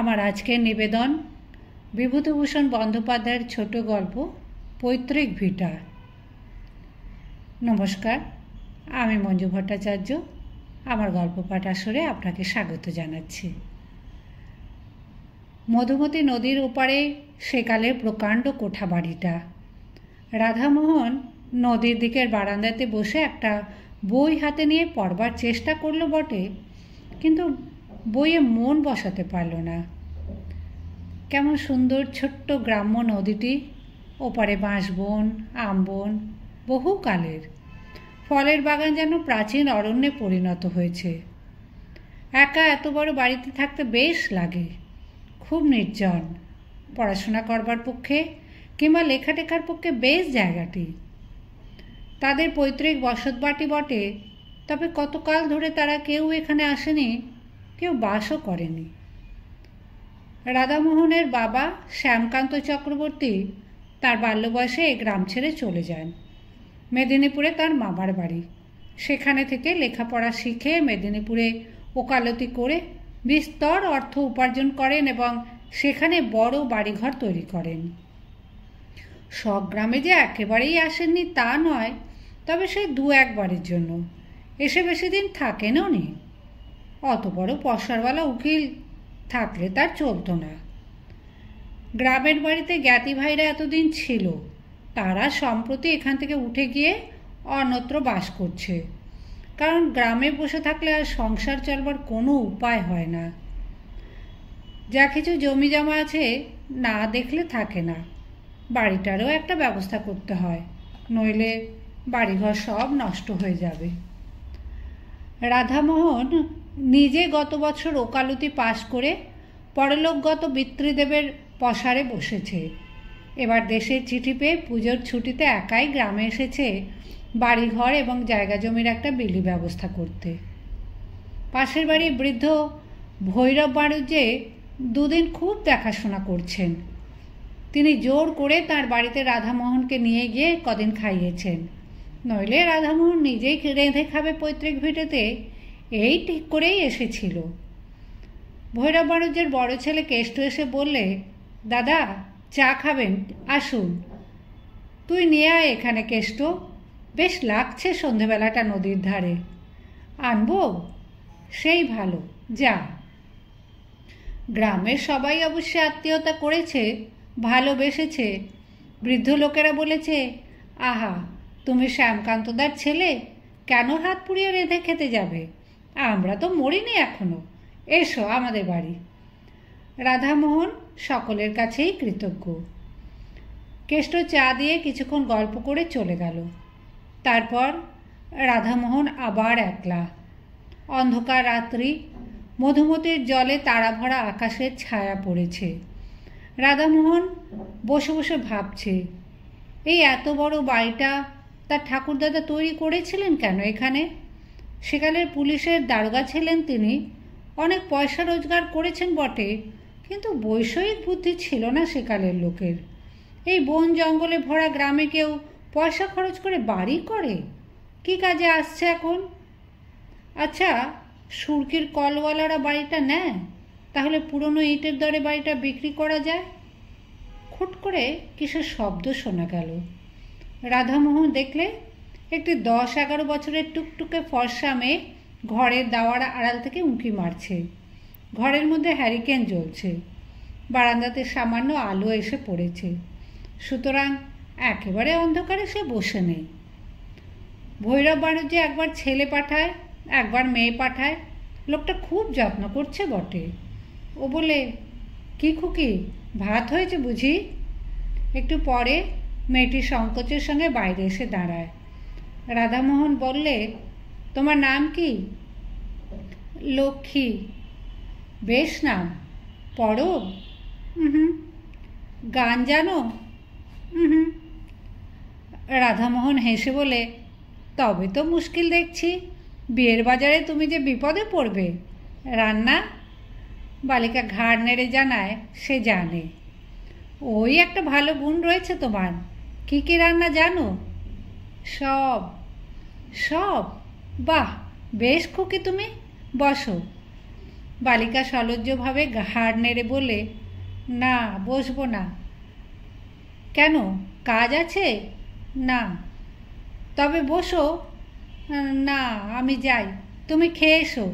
আমার আজকের নিবেদন বিভূতিভূষণ বন্দ্যোপাধ্যায়ের ছোট গল্প পৈতৃক ভিটা নমস্কার আমি মঞ্জু ভট্টাচার্য আমার গল্প পাঠ আসরে আপনাকে স্বাগত জানাচ্ছি মধুমতি নদীর ওপারে সেকালে প্রকাণ্ড কোঠা বাড়িটা রাধামোহন নদীর দিকের বারান্দাতে বসে একটা বই হাতে নিয়ে পড়বার চেষ্টা করলো বটে কিন্তু বইয়ে মন বসাতে পারল না কেমন সুন্দর ছোট্ট গ্রাম্য নদীটি ওপারে বাঁশবন আমবন বহুকালের ফলের বাগান যেন প্রাচীন অরণ্যে পরিণত হয়েছে একা এত বড় বাড়িতে থাকতে বেশ লাগে খুব নির্জন পড়াশোনা করবার পক্ষে কিংবা লেখাটেখার পক্ষে বেশ জায়গাটি তাদের পৈতৃক বসতবাটি বটে তবে কতকাল ধরে তারা কেউ এখানে আসেনি কেউ বাসও করেনি রাধামোহনের বাবা শ্যামকান্ত চক্রবর্তী তার বাল্যবয়সে এই গ্রাম ছেড়ে চলে যান মেদিনীপুরে তার মামার বাড়ি সেখানে থেকে লেখাপড়া শিখে মেদিনীপুরে ওকালতি করে বিস্তর অর্থ উপার্জন করেন এবং সেখানে বড় বাড়িঘর তৈরি করেন গ্রামে যে একেবারেই আসেননি তা নয় তবে সে দু একবারের জন্য এসে বেশি দিন থাকেনও নেই অত বড় পশারওয়ালা উকিল থাকলে তার চলত না গ্রামের বাড়িতে জ্ঞাতি ভাইরা এতদিন ছিল তারা সম্প্রতি এখান থেকে উঠে গিয়ে অন্যত্র বাস করছে কারণ গ্রামে বসে থাকলে আর সংসার চলবার কোনো উপায় হয় না যা কিছু জমি জমা আছে না দেখলে থাকে না বাড়িটারও একটা ব্যবস্থা করতে হয় নইলে বাড়িঘর সব নষ্ট হয়ে যাবে রাধামোহন নিজে গত বছর ওকালতি পাশ করে পরলোকগত বিতৃদেবের পশারে বসেছে এবার দেশের চিঠি পেয়ে পুজোর ছুটিতে একাই গ্রামে এসেছে বাড়িঘর এবং জায়গা জমির একটা বিলি ব্যবস্থা করতে পাশের বাড়ি বৃদ্ধ ভৈরব বাণিজ্যে দুদিন খুব দেখাশোনা করছেন তিনি জোর করে তার বাড়িতে রাধামোহনকে নিয়ে গিয়ে কদিন খাইয়েছেন নইলে রাধামোহন নিজেই রেঁধে খাবে পৈতৃক ভিটেতে এই ঠিক করেই এসেছিল ভৈরব বাণিজ্যের বড় ছেলে কেষ্ট এসে বললে দাদা চা খাবেন আসুন তুই নিয়ে আয় এখানে কেষ্ট বেশ লাগছে সন্ধেবেলাটা নদীর ধারে আনবো সেই ভালো যা গ্রামের সবাই অবশ্যই আত্মীয়তা করেছে ভালোবেসেছে বৃদ্ধ লোকেরা বলেছে আহা তুমি শ্যামকান্তদার ছেলে কেন হাত পুড়িয়ে রেঁধে খেতে যাবে আমরা তো মরিনি এখনো এসো আমাদের বাড়ি রাধামোহন সকলের কাছেই কৃতজ্ঞ কেষ্ট চা দিয়ে কিছুক্ষণ গল্প করে চলে গেল তারপর রাধামোহন আবার একলা অন্ধকার রাত্রি মধুমতির জলে তারাভরা আকাশের ছায়া পড়েছে রাধামোহন বসে বসে ভাবছে এই এত বড় বাড়িটা তার ঠাকুরদাদা তৈরি করেছিলেন কেন এখানে সেকালের পুলিশের দারোগা ছিলেন তিনি অনেক পয়সা রোজগার করেছেন বটে কিন্তু বৈষয়িক বুদ্ধি ছিল না সেকালের লোকের এই বন জঙ্গলে ভরা গ্রামে কেউ পয়সা খরচ করে বাড়ি করে কি কাজে আসছে এখন আচ্ছা সুরকির কলওয়ালারা বাড়িটা নেয় তাহলে পুরনো ইটের দরে বাড়িটা বিক্রি করা যায় খুট করে কিসের শব্দ শোনা গেল রাধামোহন দেখলে একটি দশ এগারো বছরের টুকটুকে ফর্সা মেয়ে ঘরের দাওয়ার আড়াল থেকে উঁকি মারছে ঘরের মধ্যে হ্যারিকেন জ্বলছে বারান্দাতে সামান্য আলো এসে পড়েছে সুতরাং একেবারে অন্ধকারে সে বসে নেই ভৈরব বাণিজ্যে একবার ছেলে পাঠায় একবার মেয়ে পাঠায় লোকটা খুব যত্ন করছে বটে ও বলে কি খুকি ভাত হয়েছে বুঝি একটু পরে মেয়েটি সংকোচের সঙ্গে বাইরে এসে দাঁড়ায় রাধামোহন বললে তোমার নাম কি লক্ষ্মী বেশ নাম পড়ো হুম গান জানো হুম রাধামোহন হেসে বলে তবে তো মুশকিল দেখছি বিয়ের বাজারে তুমি যে বিপদে পড়বে রান্না বালিকা ঘাড় নেড়ে জানায় সে জানে ওই একটা ভালো গুণ রয়েছে তোমার কী কী রান্না জানো সব সব বাহ বেশ খুকি তুমি বসো বালিকা সলজ্জভাবে ঘাড় নেড়ে বলে না বসবো না কেন কাজ আছে না তবে বসো না আমি যাই তুমি খেয়ে এসো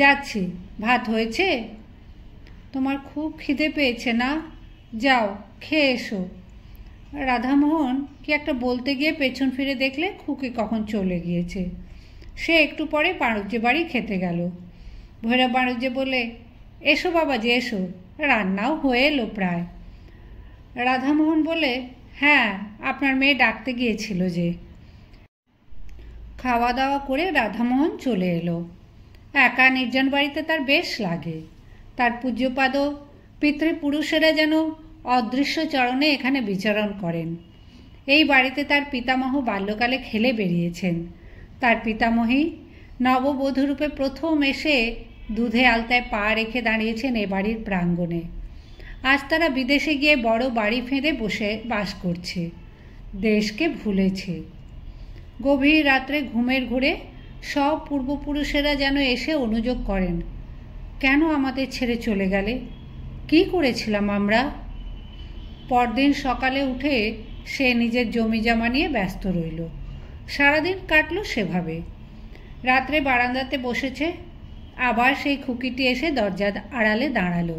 যাচ্ছি ভাত হয়েছে তোমার খুব খিদে পেয়েছে না যাও খেয়ে এসো রাধামোহন কি একটা বলতে গিয়ে পেছন ফিরে দেখলে খুকি কখন চলে গিয়েছে সে একটু পরে পাঁড়ুজ্জে বাড়ি খেতে গেল ভৈরব পাঁড়ুজ্জে বলে এসো বাবা যে এসো রান্নাও হয়ে এলো প্রায় রাধামোহন বলে হ্যাঁ আপনার মেয়ে ডাকতে গিয়েছিল যে খাওয়া দাওয়া করে রাধামোহন চলে এলো একা নির্জন বাড়িতে তার বেশ লাগে তার পূজ্যপাদ পিতৃপুরুষেরা যেন অদৃশ্য চরণে এখানে বিচরণ করেন এই বাড়িতে তার পিতামহ বাল্যকালে খেলে বেরিয়েছেন তার পিতামহী নববধূরূপে প্রথম এসে দুধে আলতায় পা রেখে দাঁড়িয়েছেন এ বাড়ির প্রাঙ্গণে আজ তারা বিদেশে গিয়ে বড় বাড়ি ফেঁদে বসে বাস করছে দেশকে ভুলেছে গভীর রাত্রে ঘুমের ঘুরে সব পূর্বপুরুষেরা যেন এসে অনুযোগ করেন কেন আমাদের ছেড়ে চলে গেলে কি করেছিলাম আমরা পরদিন সকালে উঠে সে নিজের জমি জমা নিয়ে ব্যস্ত রইল সারাদিন কাটল সেভাবে রাত্রে বারান্দাতে বসেছে আবার সেই খুকিটি এসে দরজা আড়ালে দাঁড়ালো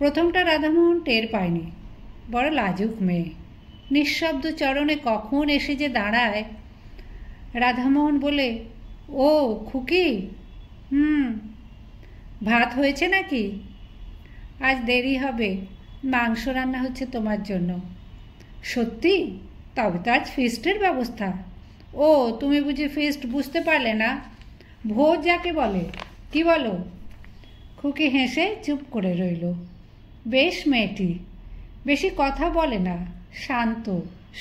প্রথমটা রাধামোহন টের পায়নি বড় লাজুক মেয়ে নিঃশব্দ চরণে কখন এসে যে দাঁড়ায় রাধামোহন বলে ও খুকি হুম ভাত হয়েছে নাকি আজ দেরি হবে মাংস রান্না হচ্ছে তোমার জন্য সত্যি তবে তো আজ ফিস্টের ব্যবস্থা ও তুমি বুঝি ফিস্ট বুঝতে পারলে না ভোজ যাকে বলে কি বলো খুকি হেসে চুপ করে রইল বেশ মেয়েটি বেশি কথা বলে না শান্ত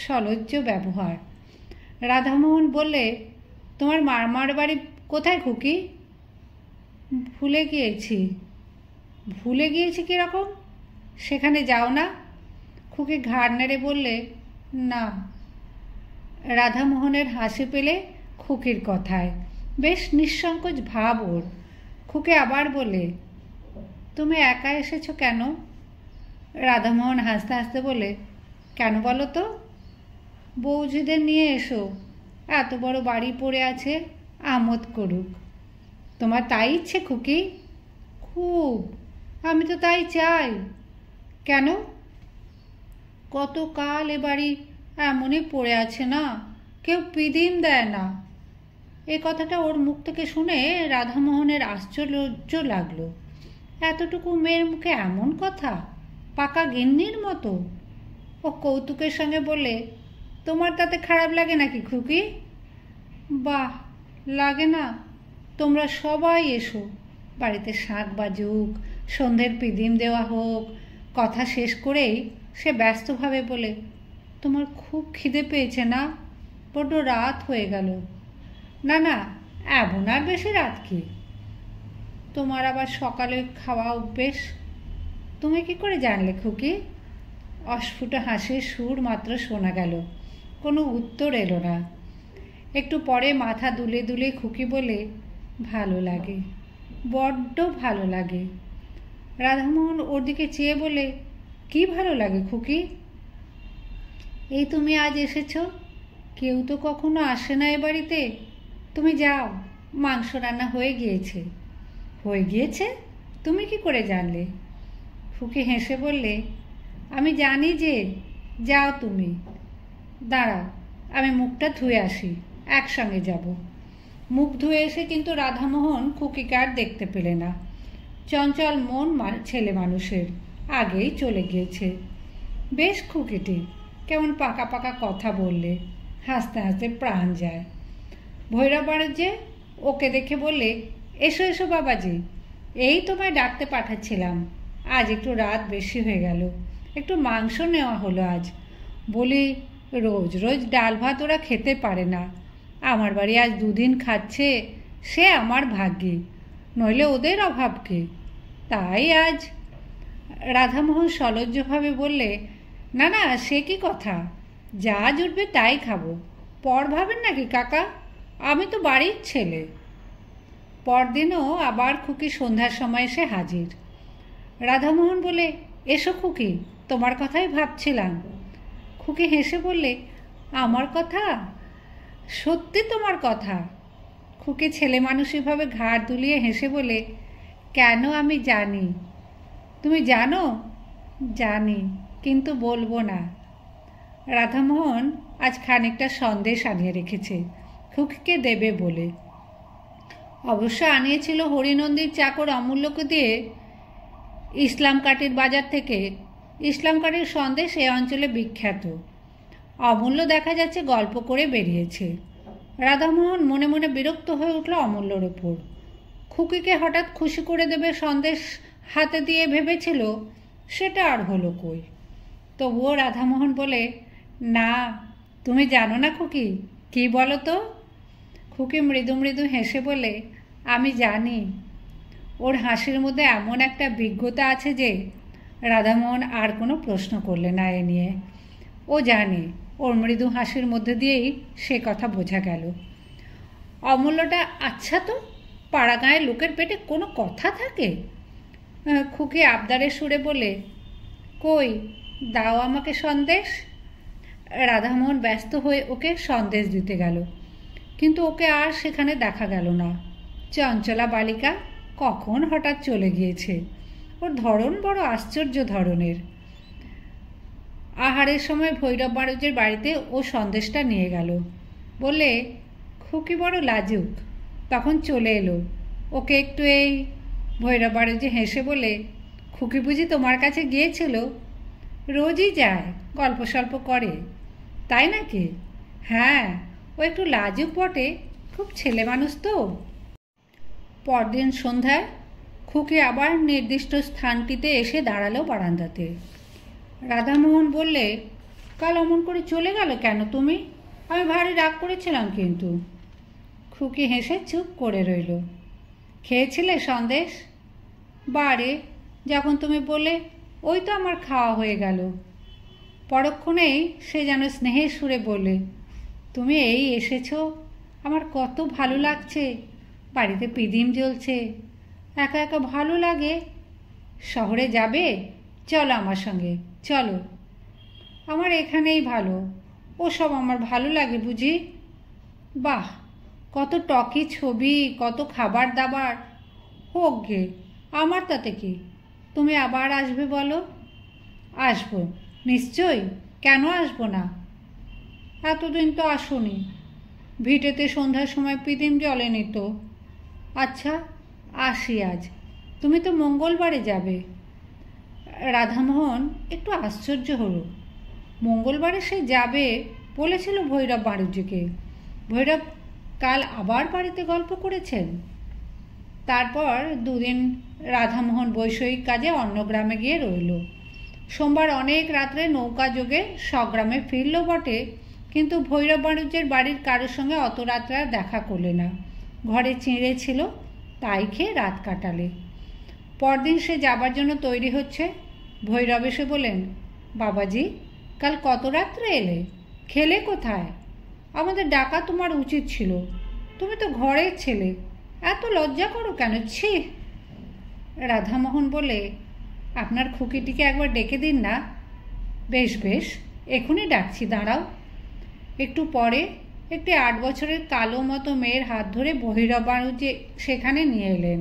সলজ্জ ব্যবহার রাধামোহন বললে তোমার মারমার বাড়ি কোথায় খুকি ভুলে গিয়েছি ভুলে গিয়েছি কীরকম সেখানে যাও না খুকে ঘাড় নেড়ে বললে না রাধামোহনের হাসি পেলে খুকির কথায় বেশ নিঃসংকোচ ভাব ওর খুকে আবার বলে তুমি একা এসেছ কেন রাধামোহন হাসতে হাসতে বলে কেন বলো তো বৌঝিদের নিয়ে এসো এত বড় বাড়ি পড়ে আছে আমোদ করুক তোমার তাই ইচ্ছে খুকি খুব আমি তো তাই চাই কেন কতকাল এ বাড়ি এমনই পড়ে আছে না কেউ পিদিম দেয় না এ কথাটা ওর মুখ থেকে শুনে রাধামোহনের আশ্চর্য লাগলো এতটুকু মেয়ের মুখে এমন কথা পাকা গিন্নির মতো ও কৌতুকের সঙ্গে বলে তোমার তাতে খারাপ লাগে নাকি খুকি বাহ লাগে না তোমরা সবাই এসো বাড়িতে শাক বাজুক সন্ধ্যের পিদিম দেওয়া হোক কথা শেষ করেই সে ব্যস্তভাবে বলে তোমার খুব খিদে পেয়েছে না বড্ড রাত হয়ে গেল না না এমন আর বেশি রাত কি তোমার আবার সকালে খাওয়া অভ্যেস তুমি কি করে জানলে খুকি অস্ফুট হাসির সুর মাত্র শোনা গেল কোনো উত্তর এলো না একটু পরে মাথা দুলে দুলে খুকি বলে ভালো লাগে বড্ড ভালো লাগে রাধামোহন ওর দিকে চেয়ে বলে কি ভালো লাগে খুকি এই তুমি আজ এসেছ কেউ তো কখনো আসে না এ বাড়িতে তুমি যাও মাংস রান্না হয়ে গিয়েছে হয়ে গিয়েছে তুমি কি করে জানলে খুকি হেসে বললে আমি জানি যে যাও তুমি দাঁড়াও আমি মুখটা ধুয়ে আসি একসঙ্গে যাব মুখ ধুয়ে এসে কিন্তু রাধামোহন খুকিকে আর দেখতে পেলে না চঞ্চল মন ছেলে মানুষের আগেই চলে গিয়েছে বেশ খুকেটে কেমন পাকা পাকা কথা বললে হাসতে হাসতে প্রাণ যায় ভৈরব যে ওকে দেখে বললে এসো এসো বাবাজি এই তোমায় ডাকতে পাঠাচ্ছিলাম আজ একটু রাত বেশি হয়ে গেল একটু মাংস নেওয়া হলো আজ বলি রোজ রোজ ডাল ভাত ওরা খেতে পারে না আমার বাড়ি আজ দুদিন খাচ্ছে সে আমার ভাগ্যে নইলে ওদের অভাবকে তাই আজ রাধামোহন সলজ্জভাবে বললে না না সে কি কথা যা জুটবে তাই খাবো পর ভাবেন নাকি কাকা আমি তো বাড়ির ছেলে পরদিনও আবার খুকি সন্ধ্যার সময় এসে হাজির রাধামোহন বলে এসো খুকি তোমার কথাই ভাবছিলাম খুকি হেসে বললে আমার কথা সত্যি তোমার কথা খুকে ছেলে মানুষইভাবে ঘাড় দুলিয়ে হেসে বলে কেন আমি জানি তুমি জানো জানি কিন্তু বলবো না রাধামোহন আজ খানিকটা সন্দেশ আনিয়ে রেখেছে খুকিকে দেবে বলে অবশ্য আনিয়েছিল হরিনন্দীর চাকর অমূল্যকে দিয়ে ইসলাম কাটির বাজার থেকে ইসলাম কাটির সন্দেশ এ অঞ্চলে বিখ্যাত অমূল্য দেখা যাচ্ছে গল্প করে বেরিয়েছে রাধামোহন মনে মনে বিরক্ত হয়ে উঠল অমূল্যর ওপর খুকিকে হঠাৎ খুশি করে দেবে সন্দেশ হাতে দিয়ে ভেবেছিল সেটা আর হলো কই তবুও রাধামোহন বলে না তুমি জানো না খুকি কি বলো তো খুকি মৃদু মৃদু হেসে বলে আমি জানি ওর হাসির মধ্যে এমন একটা বিজ্ঞতা আছে যে রাধামোহন আর কোনো প্রশ্ন করলে না এ নিয়ে ও জানে ওর মৃদু হাসির মধ্যে দিয়েই সে কথা বোঝা গেল অমূল্যটা আচ্ছা তো পাড়াগাঁয়ে লোকের পেটে কোনো কথা থাকে খুকি আবদারে সুরে বলে কই দাও আমাকে সন্দেশ রাধামোহন ব্যস্ত হয়ে ওকে সন্দেশ দিতে গেল কিন্তু ওকে আর সেখানে দেখা গেল না চঞ্চলা বালিকা কখন হঠাৎ চলে গিয়েছে ওর ধরন বড় আশ্চর্য ধরনের আহারের সময় ভৈরব বাড়ুজের বাড়িতে ও সন্দেশটা নিয়ে গেল বলে খুকি বড় লাজুক তখন চলে এলো ওকে একটু এই ভৈরব বাড়ুজে হেসে বলে খুকি বুঝি তোমার কাছে গিয়েছিল রোজই যায় গল্প সল্প করে তাই নাকি হ্যাঁ ও একটু লাজুক বটে খুব ছেলে মানুষ তো পরদিন সন্ধ্যায় খুকি আবার নির্দিষ্ট স্থানটিতে এসে দাঁড়ালো বারান্দাতে রাধামোহন বললে কাল অমন করে চলে গেল কেন তুমি আমি ভারী রাগ করেছিলাম কিন্তু খুকি হেসে চুপ করে রইল খেয়েছিলে সন্দেশ বারে যখন তুমি বললে ওই তো আমার খাওয়া হয়ে গেল পরক্ষণেই সে যেন স্নেহের সুরে বলে তুমি এই এসেছো আমার কত ভালো লাগছে বাড়িতে পিদিম জ্বলছে একা একা ভালো লাগে শহরে যাবে চলো আমার সঙ্গে চলো আমার এখানেই ভালো ও সব আমার ভালো লাগে বুঝি বাহ কত টকি ছবি কত খাবার দাবার হোক গে আমার তাতে কি তুমি আবার আসবে বলো আসবো নিশ্চয়ই কেন আসবো না এতদিন তো আসুনি ভিটেতে সন্ধ্যার সময় পিদিম জলে নিত আচ্ছা আসি আজ তুমি তো মঙ্গলবারে যাবে রাধামোহন একটু আশ্চর্য হল মঙ্গলবারে সে যাবে বলেছিল ভৈরব বাণিজ্যকে ভৈরব কাল আবার বাড়িতে গল্প করেছেন তারপর দুদিন রাধামোহন বৈষয়িক কাজে অন্য গ্রামে গিয়ে রইল সোমবার অনেক রাত্রে নৌকা যোগে স্বগ্রামে ফিরল বটে কিন্তু ভৈরব বাণিজ্যের বাড়ির কারোর সঙ্গে অত রাত্রে আর দেখা করলে না ঘরে চিঁড়ে ছিল তাই খেয়ে রাত কাটালে পরদিন সে যাবার জন্য তৈরি হচ্ছে ভৈরব এসে বলেন বাবাজি কাল কত রাত্রে এলে খেলে কোথায় আমাদের ডাকা তোমার উচিত ছিল তুমি তো ঘরের ছেলে এত লজ্জা করো কেন ছি রাধামোহন বলে আপনার খুকিটিকে একবার ডেকে দিন না বেশ বেশ এখনই ডাকছি দাঁড়াও একটু পরে একটি আট বছরের কালো মতো মেয়ের হাত ধরে বহিরবাণু যে সেখানে নিয়ে এলেন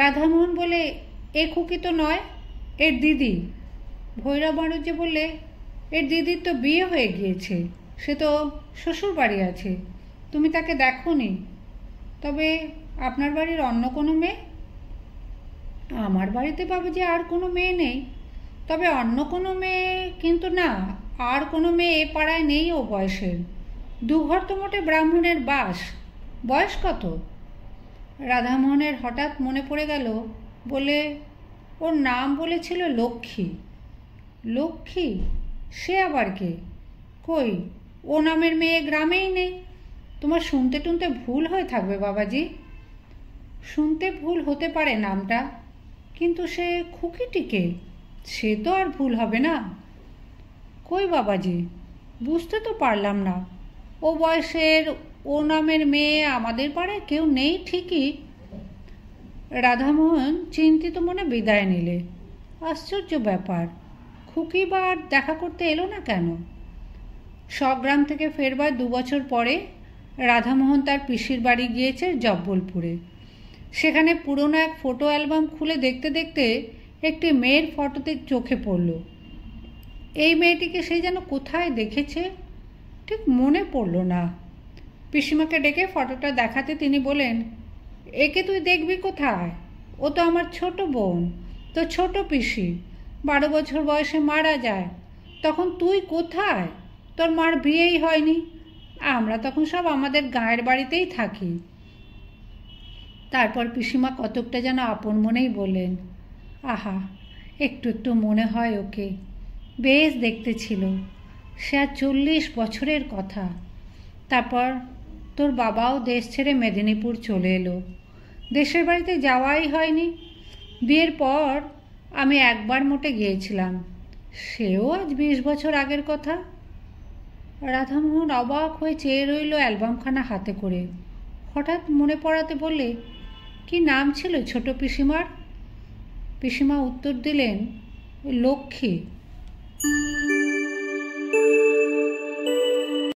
রাধামোহন বলে এ খুকি তো নয় এর দিদি ভৈরব বাণিজ্য বললে এর দিদির তো বিয়ে হয়ে গিয়েছে সে তো শ্বশুর বাড়ি আছে তুমি তাকে দেখো নি তবে আপনার বাড়ির অন্য কোনো মেয়ে আমার বাড়িতে পাবো যে আর কোনো মেয়ে নেই তবে অন্য কোনো মেয়ে কিন্তু না আর কোনো মেয়ে এ পাড়ায় নেই ও বয়সের দুঘর তো মোটে ব্রাহ্মণের বাস বয়স কত রাধামোহনের হঠাৎ মনে পড়ে গেল বলে ওর নাম বলেছিল লক্ষ্মী লক্ষ্মী সে আবার কে কই ও নামের মেয়ে গ্রামেই নেই তোমার শুনতে টুনতে ভুল হয়ে থাকবে বাবাজি শুনতে ভুল হতে পারে নামটা কিন্তু সে খুকিটিকে সে তো আর ভুল হবে না কই বাবাজি বুঝতে তো পারলাম না ও বয়সের ও নামের মেয়ে আমাদের পাড়ে কেউ নেই ঠিকই রাধামোহন চিন্তিত মনে বিদায় নিলে আশ্চর্য ব্যাপার খুকি বা আর দেখা করতে এলো না কেন স্বগ্রাম থেকে ফেরবার দু বছর পরে রাধামোহন তার পিসির বাড়ি গিয়েছে জব্বলপুরে সেখানে পুরনো এক ফটো অ্যালবাম খুলে দেখতে দেখতে একটি মেয়ের ফটোতে চোখে পড়ল এই মেয়েটিকে সে যেন কোথায় দেখেছে ঠিক মনে পড়ল না পিসিমাকে ডেকে ফটোটা দেখাতে তিনি বলেন একে তুই দেখবি কোথায় ও তো আমার ছোট বোন তো ছোট পিসি বারো বছর বয়সে মারা যায় তখন তুই কোথায় তোর মার বিয়েই হয়নি আমরা তখন সব আমাদের গায়ের বাড়িতেই থাকি তারপর পিসিমা কতকটা যেন আপন মনেই বললেন আহা একটু একটু মনে হয় ওকে বেশ দেখতে ছিল সে আর চল্লিশ বছরের কথা তারপর তোর বাবাও দেশ ছেড়ে মেদিনীপুর চলে এলো দেশের বাড়িতে যাওয়াই হয়নি বিয়ের পর আমি একবার মোটে গিয়েছিলাম সেও আজ বিশ বছর আগের কথা রাধামোহন অবাক হয়ে চেয়ে রইল অ্যালবামখানা হাতে করে হঠাৎ মনে পড়াতে বললে কি নাম ছিল ছোট পিসিমার পিসিমা উত্তর দিলেন লক্ষ্মী